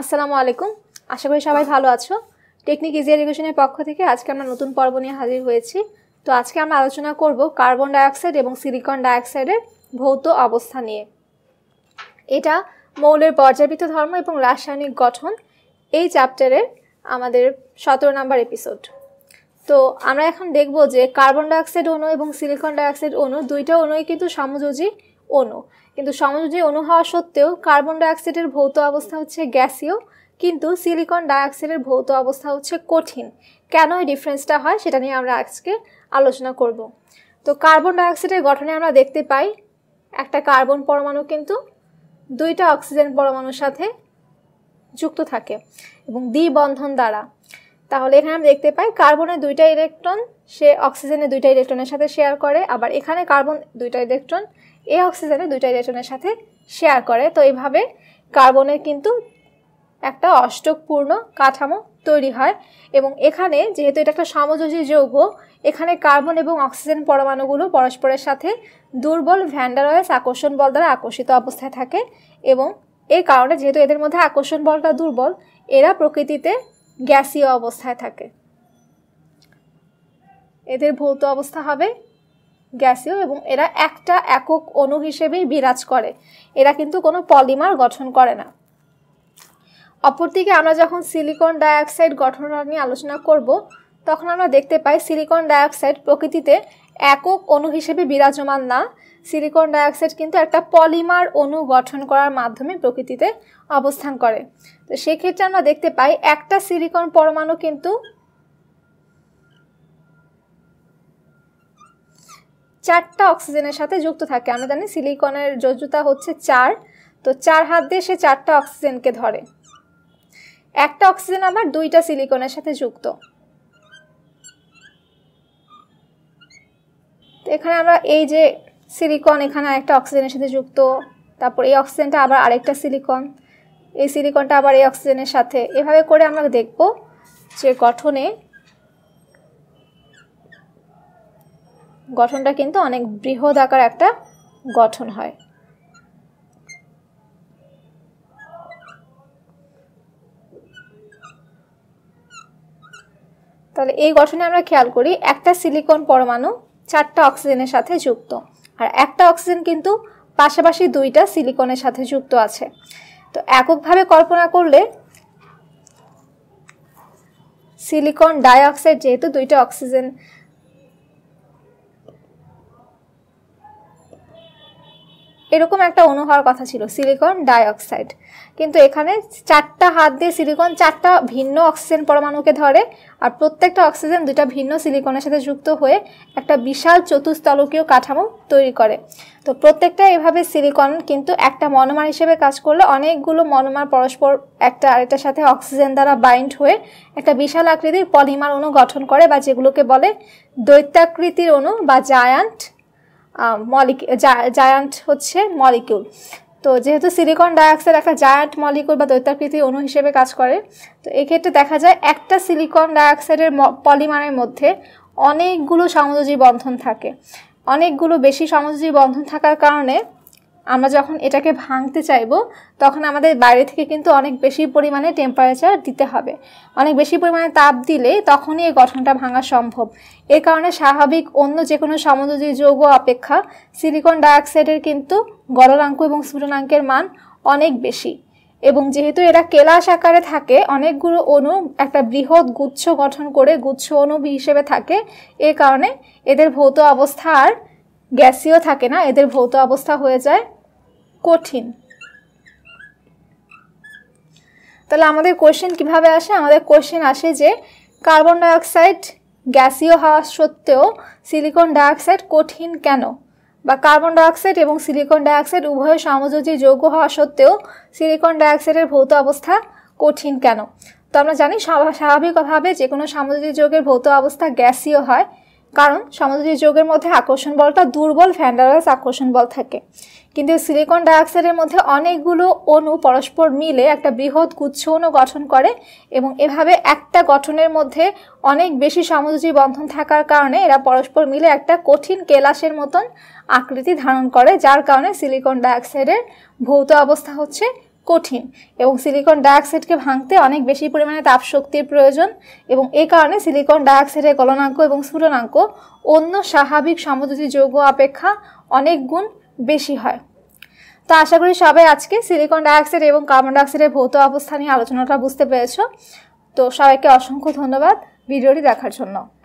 আসসালামু আলাইকুম আশা করি সবাই ভালো আছো টেকনিক ইজি এডুকেশনের পক্ষ থেকে আজকে আমরা নতুন পর্ব নিয়ে হাজির হয়েছি তো আজকে আমরা আলোচনা করব কার্বন ডাইঅক্সাইড এবং সিলিকন ডাইঅক্সাইডের ভৌত অবস্থা নিয়ে এটা মৌলের পর্যাবৃত্ত ধর্ম এবং রাসায়নিক গঠন এই চ্যাপ্টারের আমাদের সতেরো নাম্বার এপিসোড তো আমরা এখন দেখব যে কার্বন ডাইঅক্সাইড অণু এবং সিলিকন ডাইঅক্সাইড অণু দুইটা অণুই কিন্তু সমযোজী অণু কিন্তু সমযোজী অণু হওয়া সত্ত্বেও কার্বন ডাইঅক্সাইডের ভৌত অবস্থা হচ্ছে গ্যাসীয় কিন্তু সিলিকন ডাইঅক্সাইডের ভৌত অবস্থা হচ্ছে কঠিন কেন এই ডিফারেন্সটা হয় সেটা নিয়ে আমরা আজকে আলোচনা করব তো কার্বন ডাইঅক্সাইডের গঠনে আমরা দেখতে পাই একটা কার্বন পরমাণু কিন্তু দুইটা অক্সিজেন পরমাণুর সাথে যুক্ত থাকে এবং দ্বিবন্ধন দ্বারা তাহলে এখানে আমরা দেখতে পাই কার্বনের দুইটা ইলেকট্রন সে অক্সিজেনের দুইটা ইলেকট্রনের সাথে শেয়ার করে আবার এখানে কার্বন দুইটা ইলেকট্রন এই অক্সিজেনে দুইটা ইলেকট্রনের সাথে শেয়ার করে তো এইভাবে কার্বনের কিন্তু একটা অষ্টকপূর্ণ কাঠামো তৈরি হয় এবং এখানে যেহেতু এটা একটা সমযোজী যৌগ এখানে কার্বন এবং অক্সিজেন পরমাণুগুলো পরস্পরের সাথে দুর্বল ভ্যান্ডারয়েস আকর্ষণ বল দ্বারা আকর্ষিত অবস্থায় থাকে এবং এই কারণে যেহেতু এদের মধ্যে আকর্ষণ বলটা দুর্বল এরা প্রকৃতিতে গ্যাসীয় অবস্থায় থাকে এদের ভৌত অবস্থা হবে গ্যাসীয় এবং এরা একটা একক অণু হিসেবেই বিরাজ করে এরা কিন্তু কোনো পলিমার গঠন করে না অপরদিকে আমরা যখন সিলিকন ডাইঅক্সাইড গঠন নিয়ে আলোচনা করব তখন আমরা দেখতে পাই সিলিকন ডাইঅক্সাইড প্রকৃতিতে একক অণু হিসেবে বিরাজমান না সিলিকন ডাইঅক্সাইড কিন্তু একটা পলিমার অণু গঠন করার মাধ্যমে প্রকৃতিতে অবস্থান করে তো সেক্ষেত্রে আমরা দেখতে পাই একটা সিলিকন পরমাণু কিন্তু চারটা অক্সিজেনের সাথে যুক্ত থাকে আমরা জানি সিলিকনের যোজ্যতা হচ্ছে চার তো চার হাত দিয়ে সে চারটা অক্সিজেনকে ধরে একটা অক্সিজেন আবার দুইটা সিলিকনের সাথে যুক্ত তো এখানে আমরা এই যে সিলিকন এখানে একটা অক্সিজেনের সাথে যুক্ত তারপর এই অক্সিজেনটা আবার আরেকটা সিলিকন এই সিলিকনটা আবার এই অক্সিজেনের সাথে এভাবে করে আমরা দেখব যে গঠনে গঠনটা কিন্তু অনেক বৃহৎ আকার একটা গঠন হয় তাহলে এই গঠনে আমরা খেয়াল করি একটা সিলিকন পরমাণু চারটা অক্সিজেনের সাথে যুক্ত আর একটা অক্সিজেন কিন্তু পাশাপাশি দুইটা সিলিকনের সাথে যুক্ত আছে তো এককভাবে কল্পনা করলে সিলিকন ডাইঅক্সাইড যেহেতু দুইটা অক্সিজেন এরকম একটা অণু হওয়ার কথা ছিল সিলিকন ডাইঅক্সাইড কিন্তু এখানে চারটা হাত দিয়ে সিলিকন চারটা ভিন্ন অক্সিজেন পরমাণুকে ধরে আর প্রত্যেকটা অক্সিজেন দুটা ভিন্ন সিলিকনের সাথে যুক্ত হয়ে একটা বিশাল চতুস্তলকীয় কাঠামো তৈরি করে তো প্রত্যেকটা এভাবে সিলিকন কিন্তু একটা মনোমার হিসেবে কাজ করলে অনেকগুলো মনোমার পরস্পর একটা আরেকটার সাথে অক্সিজেন দ্বারা বাইন্ড হয়ে একটা বিশাল আকৃতির পলিমার অণু গঠন করে বা যেগুলোকে বলে দৈত্যাকৃতির অণু বা জায়ান্ট মলিকি জায়ান্ট হচ্ছে মলিকিউল তো যেহেতু সিলিকন ডাইঅক্সাইড একটা জায়ান্ট মলিকুল বা দৈত্যাকৃতি অণু হিসেবে কাজ করে তো এক্ষেত্রে দেখা যায় একটা সিলিকন ডাইঅক্সাইডের পলিমারের মধ্যে অনেকগুলো সমযোজী বন্ধন থাকে অনেকগুলো বেশি সমযোজী বন্ধন থাকার কারণে আমরা যখন এটাকে ভাঙতে চাইব তখন আমাদের বাইরে থেকে কিন্তু অনেক বেশি পরিমাণে টেম্পারেচার দিতে হবে অনেক বেশি পরিমাণে তাপ দিলে তখনই এই গঠনটা ভাঙা সম্ভব এর কারণে স্বাভাবিক অন্য যে কোনো সমুদ্রী যৌগ অপেক্ষা সিলিকন ডাইঅক্সাইডের কিন্তু গলনাঙ্ক এবং স্ফুটনাঙ্কের মান অনেক বেশি এবং যেহেতু এরা কেলাস আকারে থাকে অনেকগুলো অণু একটা বৃহৎ গুচ্ছ গঠন করে গুচ্ছ অণু হিসেবে থাকে এ কারণে এদের ভৌত অবস্থা আর গ্যাসীয় থাকে না এদের ভৌত অবস্থা হয়ে যায় কঠিন তাহলে আমাদের কোশ্চেন কিভাবে আসে আমাদের কোশ্চেন আসে যে কার্বন ডাইঅক্সাইড গ্যাসীয় হওয়া সত্ত্বেও সিলিকন ডাইঅক্সাইড কঠিন কেন বা কার্বন ডাইঅক্সাইড এবং সিলিকন ডাইঅক্সাইড উভয় সমযোজী যৌগ হওয়া সত্ত্বেও সিলিকন ডাইঅক্সাইডের ভৌত অবস্থা কঠিন কেন তো আমরা জানি স্বাভাবিকভাবে যে কোনো সামুদ্রিক যোগের ভৌত অবস্থা গ্যাসীয় হয় কারণ সমযোজী যোগের মধ্যে আকর্ষণ বলটা দুর্বল ভ্যান্ডারাস আকর্ষণ বল থাকে কিন্তু সিলিকন ডাইঅক্সাইডের মধ্যে অনেকগুলো অণু পরস্পর মিলে একটা বৃহৎ গুচ্ছ অণু গঠন করে এবং এভাবে একটা গঠনের মধ্যে অনেক বেশি সমযোজী বন্ধন থাকার কারণে এরা পরস্পর মিলে একটা কঠিন কেলাসের মতন আকৃতি ধারণ করে যার কারণে সিলিকন ডাইঅক্সাইডের ভৌত অবস্থা হচ্ছে কঠিন এবং সিলিকন ডাইঅক্সাইডকে ভাঙতে অনেক বেশি পরিমাণে তাপশক্তির প্রয়োজন এবং এই কারণে সিলিকন ডাইঅক্সাইডের গলনাঙ্ক এবং স্ফুটনাঙ্ক অন্য স্বাভাবিক সমযোজী যৌগ অপেক্ষা অনেক গুণ বেশি হয় তো আশা করি সবাই আজকে সিলিকন ডাইঅক্সাইড এবং কার্বন ডাইঅক্সাইডের ভৌত অবস্থা নিয়ে আলোচনাটা বুঝতে পেরেছ তো সবাইকে অসংখ্য ধন্যবাদ ভিডিওটি দেখার জন্য